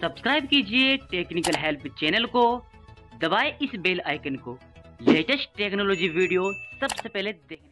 subscribe कीजिए technical help channel को दबाए इस बेल आइकन को लेटेस्ट टेक्नोलॉजी वीडियो सबसे पहले देखें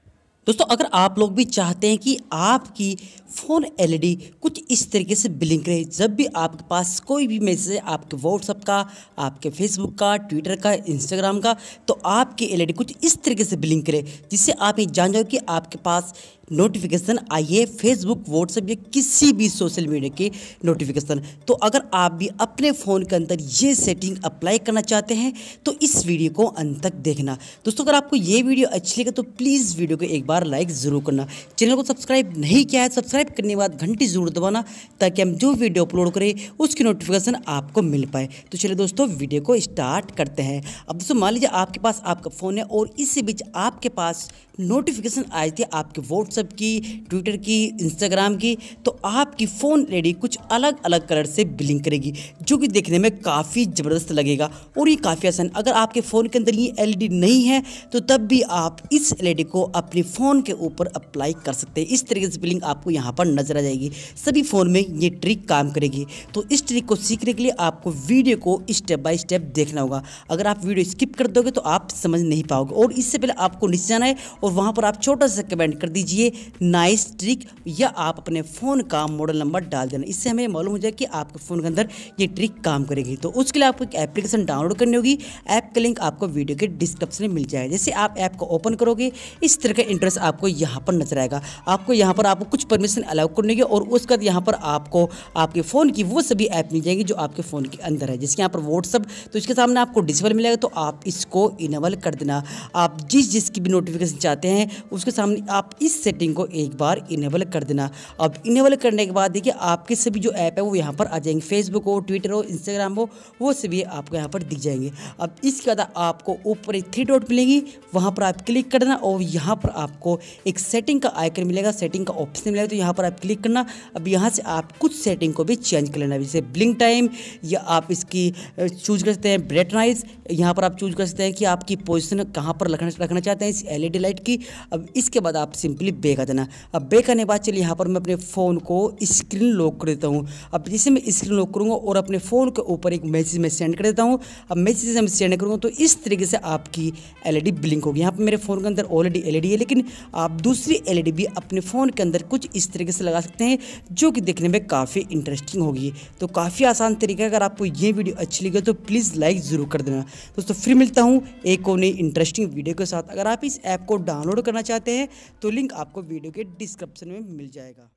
दोस्तों अगर आप लोग भी चाहते हैं कि आपकी फ़ोन एलईडी कुछ इस तरीके से ब्लिंक रहे जब भी आपके पास कोई भी मैसेज है आपके व्हाट्सअप का आपके फेसबुक का ट्विटर का इंस्टाग्राम का तो आपकी एलईडी कुछ इस तरीके से ब्लिंक करे जिससे आप ये जान जाओ कि आपके पास नोटिफिकेशन आई है फेसबुक व्हाट्सएप या किसी भी सोशल मीडिया के नोटिफिकेशन तो अगर आप भी अपने फ़ोन के अंदर ये सेटिंग अप्लाई करना चाहते हैं तो इस वीडियो को अंत तक देखना दोस्तों अगर आपको ये वीडियो अच्छी लगे तो प्लीज़ वीडियो को एक बार लाइक ज़रूर करना चैनल को सब्सक्राइब नहीं किया है सब्सक्राइब करने के बाद घंटी ज़रूर दबाना ताकि हम जो वीडियो अपलोड करें उसकी नोटिफिकेशन आपको मिल पाए तो चलिए दोस्तों वीडियो को स्टार्ट करते हैं अब दोस्तों मान लीजिए आपके पास आपका फ़ोन है और इसी बीच आपके पास नोटिफिकेशन आई थी आपके वोट व्हाट्सअप की ट्विटर की इंस्टाग्राम की तो आपकी फ़ोन एल कुछ अलग अलग कलर से बिलिंग करेगी जो कि देखने में काफ़ी ज़बरदस्त लगेगा और ये काफ़ी आसान अगर आपके फ़ोन के अंदर ये एल नहीं है तो तब भी आप इस एल को अपने फ़ोन के ऊपर अप्लाई कर सकते हैं इस तरीके से बिलिंग आपको यहाँ पर नजर आ जाएगी सभी फ़ोन में ये ट्रिक काम करेगी तो इस ट्रिक को सीखने के लिए आपको वीडियो को स्टेप बाय स्टेप देखना होगा अगर आप वीडियो स्किप कर दोगे तो आप समझ नहीं पाओगे और इससे पहले आपको नीचे जाना है और वहाँ पर आप छोटा सा कमेंट कर दीजिए ये नाइस ट्रिक या आप अपने फ़ोन का मॉडल नंबर डाल देना इससे हमें मालूम हो जाए कि आपके फ़ोन के अंदर ये ट्रिक काम करेगी तो उसके लिए आपको एक एप्लीकेशन डाउनलोड करनी होगी ऐप का लिंक आपको वीडियो के डिस्क्रिप्शन में मिल जाएगा जैसे आप ऐप को ओपन करोगे इस तरह का इंटरेस्ट आपको यहाँ पर नजर आएगा आपको यहाँ पर आपको कुछ परमिशन अलाउ करने होगी और उसके बाद यहाँ पर आपको आपके फ़ोन की वो सभी ऐप मिल जाएंगी जो आपके फ़ोन के अंदर है जैसे यहाँ पर व्हाट्सअप तो इसके सामने आपको डिसेबल मिलेगा तो आप इसको इनेबल कर देना आप जिस जिसकी भी नोटिफिकेशन चाहते हैं उसके सामने आप इस सेटिंग को एक बार इनेबल कर देना अब इनेबल करने के बाद देखिए आपके सभी जो ऐप है वो यहाँ पर आ जाएंगे फेसबुक हो ट्विटर हो इंस्टाग्राम हो वो सभी आपको यहाँ पर दिख जाएंगे अब इसके बाद आपको ऊपर एक थ्री डॉट मिलेगी वहाँ पर आप क्लिक करना और यहाँ पर आपको एक सेटिंग का आइकन मिलेगा सेटिंग का ऑप्शन मिलेगा तो यहाँ पर आप क्लिक करना अब यहाँ से आप कुछ सेटिंग को भी चेंज कर लेना जैसे ब्लिंक टाइम या आप इसकी चूज कर सकते हैं ब्रेटनाइज यहाँ पर आप चूज कर सकते हैं कि आपकी पोजिशन कहाँ पर रखना चाहते हैं इस एल लाइट की अब इसके बाद आप सिंपली बे देना अब बे करने के बाद चलिए यहाँ पर मैं अपने फ़ोन को स्क्रीन लॉक कर देता हूँ अब जैसे मैं स्क्रीन लॉक करूँगा और अपने फ़ोन के ऊपर एक मैसेज मैं सेंड कर देता हूँ अब मैसेज मैं सेंड करूँगा तो इस तरीके से आपकी एल ब्लिंक होगी यहाँ पर मेरे फ़ोन के अंदर ऑलरेडी एल है लेकिन आप दूसरी एल भी अपने फ़ोन के अंदर कुछ इस तरीके से लगा सकते हैं जो कि देखने में काफ़ी इंटरेस्टिंग होगी तो काफ़ी आसान तरीका है अगर आपको ये वीडियो अच्छी लगी तो प्लीज़ लाइक ज़रूर कर देना दोस्तों फिर मिलता हूँ एक और नई इंटरेस्टिंग वीडियो के साथ अगर आप इस ऐप को डाउनलोड करना चाहते हैं तो लिंक आप आपको वीडियो के डिस्क्रिप्शन में मिल जाएगा